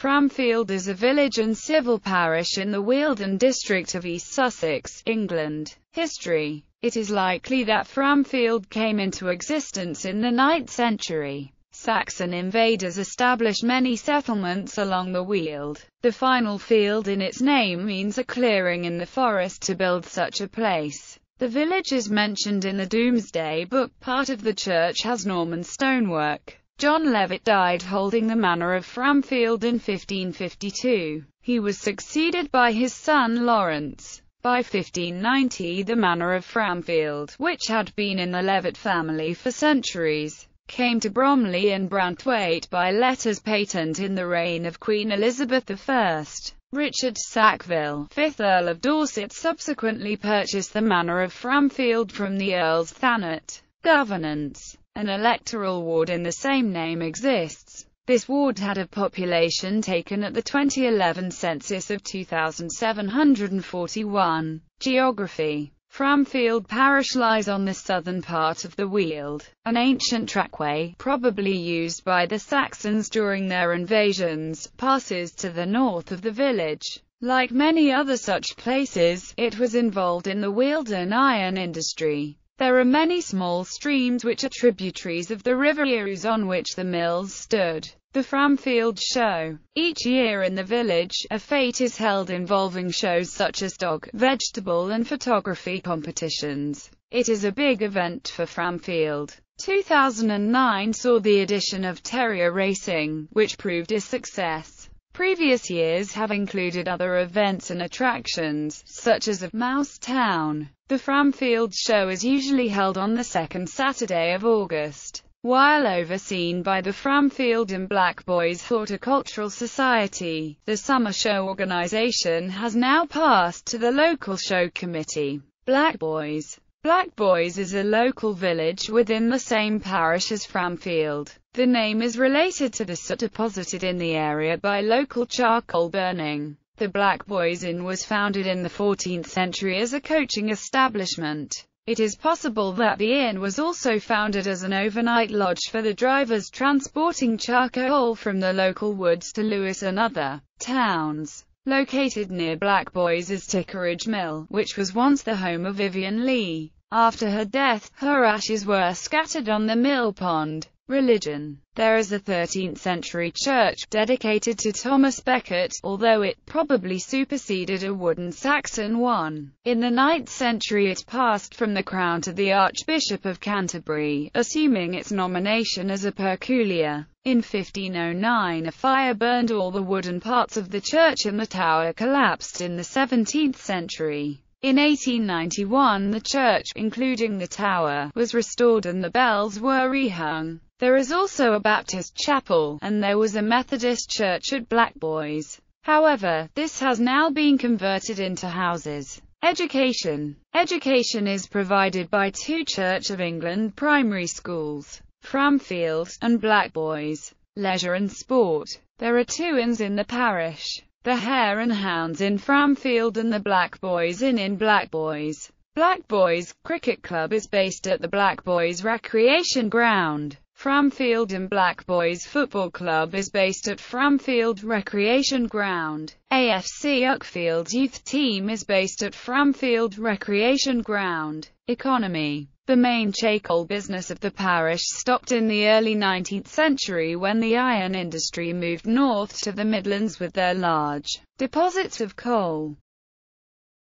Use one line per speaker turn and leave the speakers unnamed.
Framfield is a village and civil parish in the Wealden district of East Sussex, England. History It is likely that Framfield came into existence in the 9th century. Saxon invaders established many settlements along the Weald. The final field in its name means a clearing in the forest to build such a place. The village is mentioned in the Doomsday Book. Part of the church has Norman stonework. John Levitt died holding the manor of Framfield in 1552. He was succeeded by his son Lawrence. By 1590 the manor of Framfield, which had been in the Levitt family for centuries, came to Bromley and Branthwaite by letters patent in the reign of Queen Elizabeth I. Richard Sackville, 5th Earl of Dorset subsequently purchased the manor of Framfield from the Earl's Thanet governance. An electoral ward in the same name exists. This ward had a population taken at the 2011 census of 2,741. Geography Framfield Parish lies on the southern part of the Weald, an ancient trackway, probably used by the Saxons during their invasions, passes to the north of the village. Like many other such places, it was involved in the Weald and iron industry. There are many small streams which are tributaries of the River Ouse on which the mills stood. The Framfield Show. Each year in the village, a fete is held involving shows such as dog, vegetable and photography competitions. It is a big event for Framfield. 2009 saw the addition of terrier racing, which proved a success. Previous years have included other events and attractions, such as a Mouse Town, the Framfield Show is usually held on the second Saturday of August, while overseen by the Framfield and Black Boys Horticultural Society. The summer show organization has now passed to the local show committee. Black Boys Black Boys is a local village within the same parish as Framfield. The name is related to the soot deposited in the area by local charcoal burning. The Black Boys Inn was founded in the 14th century as a coaching establishment. It is possible that the inn was also founded as an overnight lodge for the drivers transporting charcoal from the local woods to Lewis and other towns. Located near Black Boys is Tickerage Mill, which was once the home of Vivian Lee. After her death, her ashes were scattered on the mill pond. Religion There is a 13th-century church, dedicated to Thomas Becket, although it probably superseded a wooden Saxon one. In the 9th century it passed from the crown to the Archbishop of Canterbury, assuming its nomination as a peculiar. In 1509 a fire burned all the wooden parts of the church and the tower collapsed in the 17th century. In 1891 the church, including the tower, was restored and the bells were rehung. There is also a Baptist chapel, and there was a Methodist church at Blackboys. However, this has now been converted into houses. Education Education is provided by two Church of England primary schools, Framfield, and Blackboys. Leisure and sport. There are two inns in the parish, the Hare and Hounds in Framfield and the Blackboys Inn in Blackboys. Blackboys Cricket Club is based at the Blackboys Recreation Ground. Framfield and Black Boys Football Club is based at Framfield Recreation Ground. AFC Uckfield's youth team is based at Framfield Recreation Ground. Economy The main charcoal business of the parish stopped in the early 19th century when the iron industry moved north to the Midlands with their large deposits of coal.